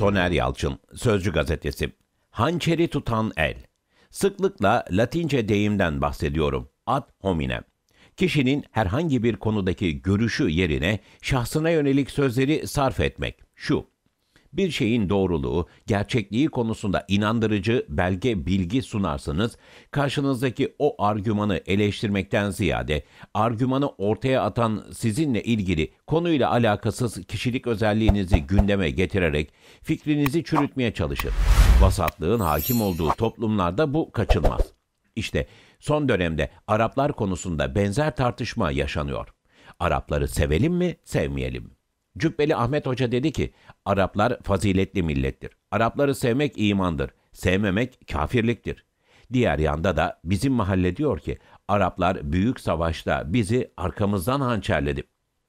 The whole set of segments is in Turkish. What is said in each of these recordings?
Toner Yalçın, Sözcü Gazetesi. Hançeri tutan el. Sıklıkla Latince deyimden bahsediyorum. Ad hominem. Kişinin herhangi bir konudaki görüşü yerine şahsına yönelik sözleri sarf etmek. Şu, bir şeyin doğruluğu, gerçekliği konusunda inandırıcı belge bilgi sunarsanız, karşınızdaki o argümanı eleştirmekten ziyade, argümanı ortaya atan sizinle ilgili konuyla alakasız kişilik özelliğinizi gündeme getirerek fikrinizi çürütmeye çalışır. Vasatlığın hakim olduğu toplumlarda bu kaçılmaz. İşte son dönemde Araplar konusunda benzer tartışma yaşanıyor. Arapları sevelim mi, sevmeyelim mi? Cübbeli Ahmet Hoca dedi ki, Araplar faziletli millettir. Arapları sevmek imandır, sevmemek kafirliktir. Diğer yanda da bizim mahalle diyor ki, Araplar büyük savaşta bizi arkamızdan hançerledi.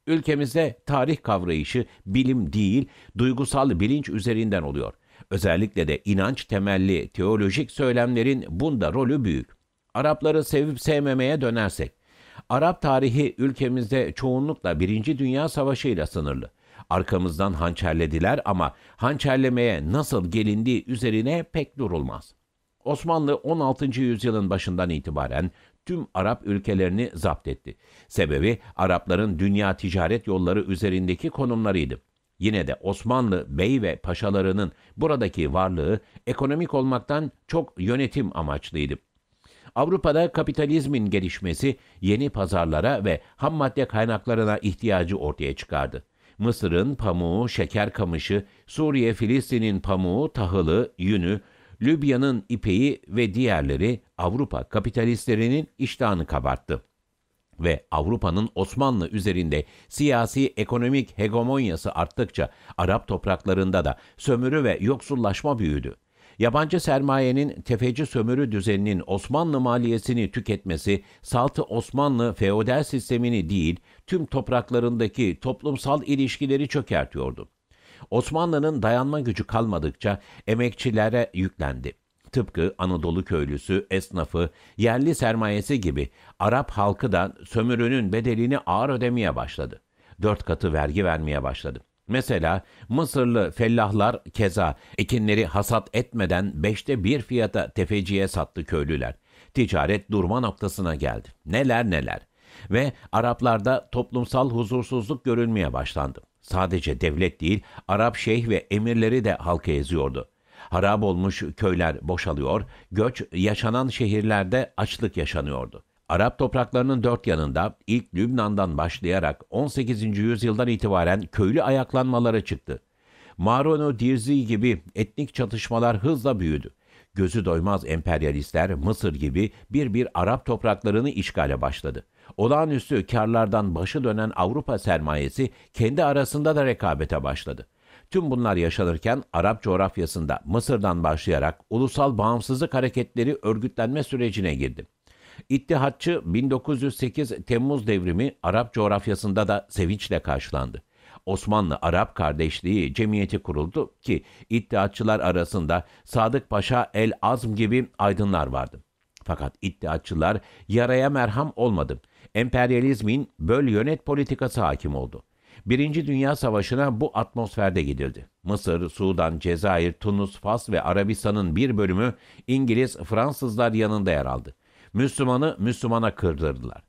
Ülkemizde tarih kavrayışı bilim değil, duygusal bilinç üzerinden oluyor. Özellikle de inanç temelli teolojik söylemlerin bunda rolü büyük. Arapları sevip sevmemeye dönersek, Arap tarihi ülkemizde çoğunlukla Birinci Dünya Savaşı ile sınırlı. Arkamızdan hançerlediler ama hançerlemeye nasıl gelindiği üzerine pek durulmaz. Osmanlı 16. yüzyılın başından itibaren tüm Arap ülkelerini zapt etti. Sebebi Arapların dünya ticaret yolları üzerindeki konumlarıydı. Yine de Osmanlı bey ve paşalarının buradaki varlığı ekonomik olmaktan çok yönetim amaçlıydı. Avrupa'da kapitalizmin gelişmesi yeni pazarlara ve ham madde kaynaklarına ihtiyacı ortaya çıkardı. Mısır'ın pamuğu, şeker kamışı, Suriye, Filistin'in pamuğu, tahılı, yünü, Libya'nın ipeği ve diğerleri Avrupa kapitalistlerinin iştahını kabarttı ve Avrupa'nın Osmanlı üzerinde siyasi ekonomik hegemonyası arttıkça Arap topraklarında da sömürü ve yoksullaşma büyüdü. Yabancı sermayenin tefeci sömürü düzeninin Osmanlı maliyesini tüketmesi, Saltı Osmanlı feodal sistemini değil, tüm topraklarındaki toplumsal ilişkileri çökertiyordu. Osmanlı'nın dayanma gücü kalmadıkça emekçilere yüklendi. Tıpkı Anadolu köylüsü, esnafı, yerli sermayesi gibi Arap halkı da sömürünün bedelini ağır ödemeye başladı. Dört katı vergi vermeye başladı. Mesela Mısırlı fellahlar keza ekinleri hasat etmeden beşte bir fiyata tefeciye sattı köylüler. Ticaret durma noktasına geldi. Neler neler. Ve Araplarda toplumsal huzursuzluk görülmeye başlandı. Sadece devlet değil, Arap şeyh ve emirleri de halkı eziyordu. Harap olmuş köyler boşalıyor, göç yaşanan şehirlerde açlık yaşanıyordu. Arap topraklarının dört yanında ilk Lübnan'dan başlayarak 18. yüzyıldan itibaren köylü ayaklanmalara çıktı. Maronu Dirzi gibi etnik çatışmalar hızla büyüdü. Gözü doymaz emperyalistler Mısır gibi bir bir Arap topraklarını işgale başladı. Olağanüstü karlardan başı dönen Avrupa sermayesi kendi arasında da rekabete başladı. Tüm bunlar yaşanırken Arap coğrafyasında Mısır'dan başlayarak ulusal bağımsızlık hareketleri örgütlenme sürecine girdi. İttihatçı 1908 Temmuz devrimi Arap coğrafyasında da sevinçle karşılandı. Osmanlı-Arap Kardeşliği Cemiyeti kuruldu ki İttihatçılar arasında Sadık Paşa El Azm gibi aydınlar vardı. Fakat İttihatçılar yaraya merham olmadı. Emperyalizmin böl yönet politikası hakim oldu. Birinci Dünya Savaşı'na bu atmosferde gidildi. Mısır, Sudan, Cezayir, Tunus, Fas ve Arabistan'ın bir bölümü İngiliz, Fransızlar yanında yer aldı. Müslümanı Müslümana kırdırdılar.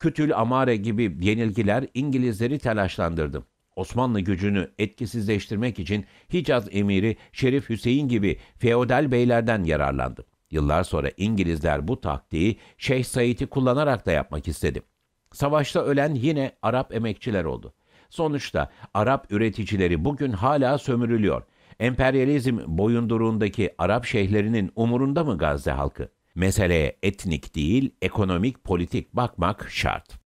Kütül Amare gibi yenilgiler İngilizleri telaşlandırdı. Osmanlı gücünü etkisizleştirmek için Hicaz emiri Şerif Hüseyin gibi feodal beylerden yararlandı. Yıllar sonra İngilizler bu taktiği Şeyh Said'i kullanarak da yapmak istedi. Savaşta ölen yine Arap emekçiler oldu. Sonuçta Arap üreticileri bugün hala sömürülüyor. Emperyalizm boyunduruğundaki Arap şeyhlerinin umurunda mı Gazze halkı? meseleye etnik değil, ekonomik, politik bakmak şart.